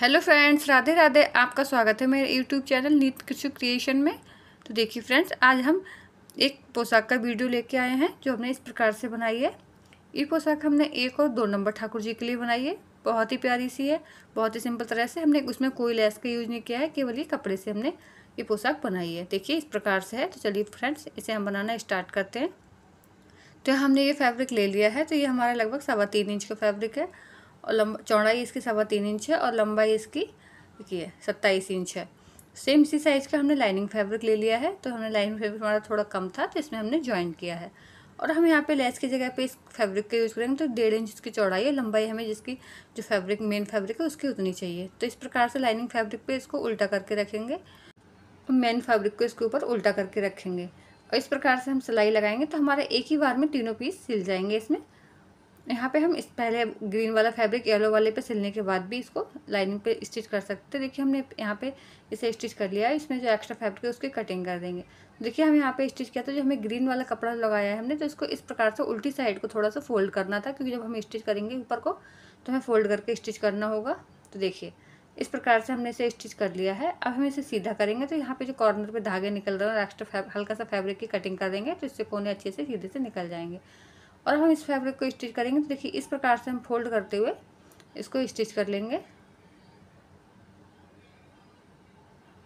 hello friends Radhe Radhe आपका स्वागत है मेरे यूट्यूब चैनल नीत कृषि क्रिएशन में तो देखिए फ्रेंड्स आज हम एक पोशाक का वीडियो लेके आए हैं जो हमने इस प्रकार से बनाई है ये पोशाक हमने एक और दो नंबर ठाकुर जी के लिए बनाई है बहुत ही प्यारी सी है बहुत ही सिंपल तरह से हमने उसमें कोई लेस का यूज़ नहीं किया है केवल ये कपड़े से हमने ये पोशाक बनाई है देखिए इस प्रकार से है तो चलिए फ्रेंड्स इसे हम बनाना स्टार्ट करते हैं तो हमने ये फैब्रिक ले लिया है तो ये हमारा लगभग सवा तीन इंच का फैब्रिक है और लंबा चौड़ाई इसकी सवा तीन इंच है और लंबाई इसकी देखिए सत्ताईस इंच है सेम इसी साइज़ का हमने लाइनिंग फैब्रिक ले लिया है तो हमने लाइनिंग फैब्रिक हमारा थोड़ा कम था तो इसमें हमने ज्वाइन किया है और हम यहाँ पे लेस की जगह पे इस फैब्रिक का यूज़ करेंगे तो डेढ़ इंच इसकी चौड़ाई है लंबाई हमें जिसकी जो फैब्रिक मेन फैब्रिक है उसकी उतनी चाहिए तो इस प्रकार से लाइनिंग फैब्रिक पे इसको उल्टा करके रखेंगे और मेन फैब्रिक को इसके ऊपर उल्टा करके रखेंगे और इस प्रकार से हम सिलाई लगाएंगे तो हमारे एक ही बार में तीनों पीस सिल जाएंगे इसमें यहाँ पे हम इस पहले ग्रीन वाला फैब्रिक येलो वाले पे सिलने के बाद भी इसको लाइनिंग पे स्टिच कर सकते हैं देखिए हमने यहाँ पे इसे स्टिच कर लिया है इसमें जो एक्स्ट्रा फैब्रिक है उसकी कटिंग कर देंगे देखिए हम यहाँ पे स्टिच किया था जो हमें ग्रीन वाला कपड़ा लगाया है हमने तो इसको इस प्रकार से उल्टी साइड को थोड़ा सा फोल्ड करना था क्योंकि जब हम स्टिच करेंगे ऊपर को तो हमें फोल्ड करके स्टिच करना होगा तो देखिए इस प्रकार से हमने इसे स्टिच कर लिया है अब हम इसे सीधा करेंगे तो यहाँ पे जो कॉर्नर पे धागे निकल रहे हैं और एक्स्ट्रा हल्का सा फैब्रिक की कटिंग कर देंगे तो इससे कोने अच्छे से सीधे से निकल जाएंगे और हम इस फैब्रिक को स्टिच करेंगे तो देखिए इस प्रकार से हम फोल्ड करते हुए इसको स्टिच कर लेंगे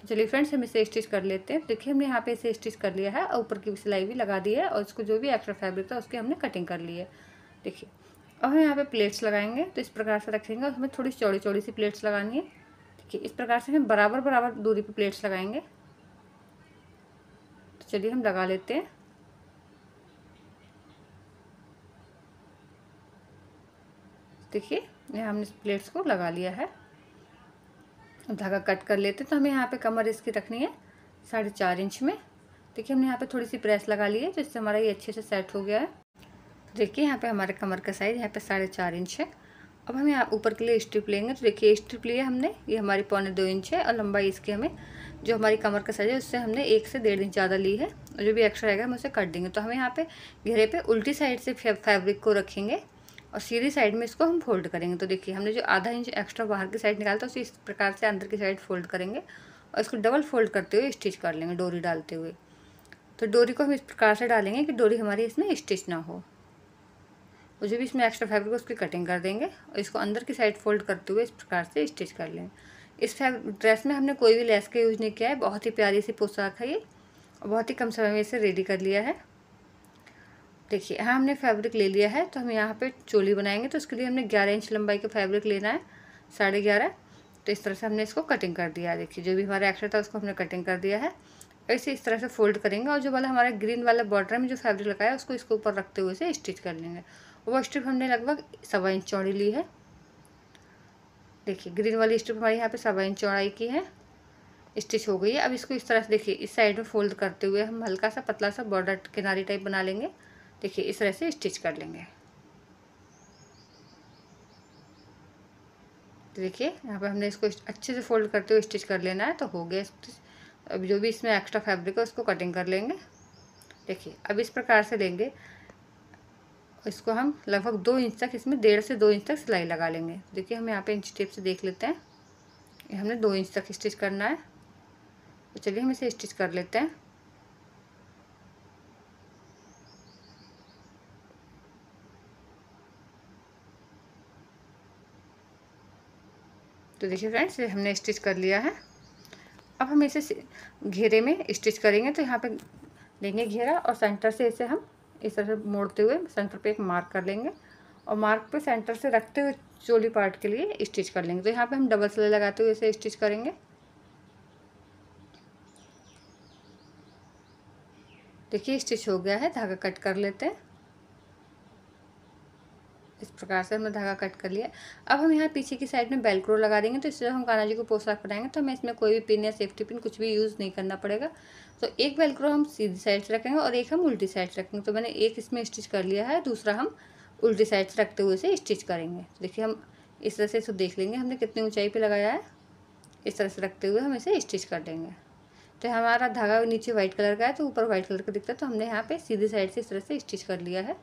तो चलिए फ्रेंड्स हम इसे स्टिच कर लेते हैं देखिए हमने यहाँ पे इसे स्टिच कर लिया है और ऊपर की सिलाई भी लगा दी है और इसको जो भी एक्स्ट्रा फैब्रिक था उसकी हमने कटिंग कर ली है देखिए अब हम यहाँ पे प्लेट्स लगाएंगे तो इस प्रकार से रखेंगे और हमें थोड़ी चौड़ी चौड़ी सी प्लेट्स लगानी है देखिए इस प्रकार से हम बराबर बराबर दूरी पर प्लेट्स लगाएंगे तो चलिए हम लगा लेते हैं देखिए यहाँ हमने प्लेट्स को लगा लिया है धागा कट कर लेते तो हमें यहाँ पे कमर इसकी रखनी है साढ़े चार इंच में देखिए हमने यहाँ पे थोड़ी सी प्रेस लगा ली है जिससे हमारा ये अच्छे से सेट हो गया है देखिए यहाँ पे हमारे कमर का साइज़ यहाँ पे साढ़े चार इंच है अब हम यहाँ ऊपर के लिए स्ट्रिप लेंगे तो देखिए स्ट्रिप लिया हमने ये हमारी पौने दो इंच है और लंबाई इसकी हमें जो हमारी कमर का साइज़ है उससे हमने एक से डेढ़ इंच ज़्यादा ली है और जो भी एक्स्ट्रा रहेगा हम उसे कट देंगे तो हम यहाँ पे घेरे पे उल्टी साइड से फैब्रिक को रखेंगे और सीधी साइड में इसको हम फोल्ड करेंगे तो देखिए हमने जो आधा इंच एक्स्ट्रा बाहर की साइड निकाला था उसे इस प्रकार से अंदर की साइड फोल्ड करेंगे और इसको डबल फोल्ड करते हुए स्टिच कर लेंगे डोरी डालते हुए तो डोरी को हम इस प्रकार से डालेंगे कि डोरी हमारी इसमें स्टिच ना हो और जो भी इसमें एक्स्ट्रा फैब्रिक उसकी कटिंग कर देंगे और इसको अंदर की साइड फोल्ड करते हुए इस प्रकार से स्टिच कर लेंगे इस ड्रेस में हमने कोई भी लेस का यूज़ नहीं किया है बहुत ही प्यारी सी पोशाक है ये और बहुत ही कम समय में इसे रेडी कर लिया है देखिए यहाँ हमने फैब्रिक ले लिया है तो हम यहाँ पे चोली बनाएंगे तो उसके लिए हमने ग्यारह इंच लंबाई का फैब्रिक लेना है साढ़े ग्यारह तो इस तरह से हमने इसको कटिंग कर दिया है देखिए जो भी हमारा एक्स्ट्रा था उसको हमने कटिंग कर दिया है ऐसे इस तरह से फोल्ड करेंगे और जो वाला हमारा ग्रीन वाला बॉर्डर में जो फैब्रिक लगाया उसको इसके ऊपर रखते हुए से स्टिच कर लेंगे वो स्ट्रिप हमने लगभग सवा इंच चौड़ी ली है देखिए ग्रीन वाली स्ट्रिप हमारे यहाँ पर सवा इंच चौड़ाई की है स्टिच हो गई है अब इसको इस तरह से देखिए इस साइड में फोल्ड करते हुए हम हल्का सा पतला सा बॉर्डर किनारी टाइप बना लेंगे देखिए इस तरह से स्टिच कर लेंगे तो देखिए यहाँ पर हमने इसको अच्छे से फोल्ड करते हुए स्टिच कर लेना है तो हो गया अब जो भी इसमें एक्स्ट्रा फैब्रिक है उसको कटिंग कर लेंगे देखिए अब इस प्रकार से लेंगे इसको हम लगभग दो इंच तक इसमें डेढ़ से दो इंच तक सिलाई लगा लेंगे देखिए हम यहाँ पे इंच टेप से देख लेते हैं हमने दो इंच तक स्टिच करना है तो चलिए हम इसे स्टिच कर लेते हैं तो देखिए फ्रेंड्स ये हमने स्टिच कर लिया है अब हम इसे घेरे में स्टिच करेंगे तो यहाँ पे लेंगे घेरा और सेंटर से इसे हम इस तरह से मोड़ते हुए सेंटर पे एक मार्क कर लेंगे और मार्क पे सेंटर से रखते हुए चोली पार्ट के लिए स्टिच कर लेंगे तो यहाँ पे हम डबल सिलाई लगाते हुए इसे स्टिच करेंगे देखिए स्टिच हो गया है धागा कट कर लेते हैं इस प्रकार से हमने धागा कट कर लिया अब हम यहाँ पीछे की साइड में बेलक्रो लगा देंगे तो इससे हम कान्हा जी को पोशाक बनाएंगे तो हमें इसमें कोई भी पिन या सेफ्टी पिन कुछ भी यूज़ नहीं करना पड़ेगा तो एक बेलक्रो हम सीधी साइड से रखेंगे और एक हम उल्टी साइड से रखेंगे तो मैंने एक इसमें स्टिच कर लिया है दूसरा हम उल्टी साइड से रखते हुए इसे स्टिच करेंगे तो देखिए हम इस तरह से इसको देख लेंगे हमने कितनी ऊँचाई पर लगाया है इस तरह से रखते हुए हम इसे स्टिच कर देंगे तो हमारा धागा नीचे व्हाइट कलर का है तो ऊपर व्हाइट कलर का दिखता है तो हमने यहाँ पे सीधी साइड से इस तरह से स्टिच कर लिया है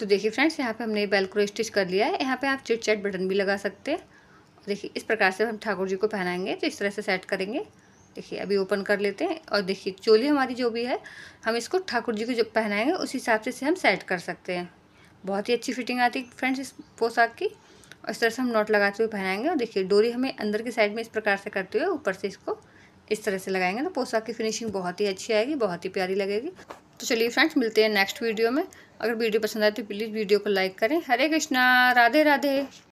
तो देखिए फ्रेंड्स यहाँ पे हमने बेल को स्टिच कर लिया है यहाँ पे आप चिट चैट बटन भी लगा सकते हैं देखिए इस प्रकार से हम ठाकुर जी को पहनाएंगे तो इस तरह से सेट करेंगे देखिए अभी ओपन कर लेते हैं और देखिए चोली हमारी जो भी है हम इसको ठाकुर जी को जो पहनाएंगे उस हिसाब से इसे हम सेट कर सकते हैं बहुत ही अच्छी फिटिंग आती है फ्रेंड्स इस पोशाक की और इस तरह से हम नोट लगाते हुए पहनाएंगे और देखिए डोरी हमें अंदर के साइड में इस प्रकार से करते हुए ऊपर से इसको इस तरह से लगाएंगे तो पोशाक की फिनिशिंग बहुत ही अच्छी आएगी बहुत ही प्यारी लगेगी तो चलिए फ्रेंड्स मिलते हैं नेक्स्ट वीडियो में अगर वीडियो पसंद आए तो प्लीज़ वीडियो को लाइक करें हरे कृष्णा राधे राधे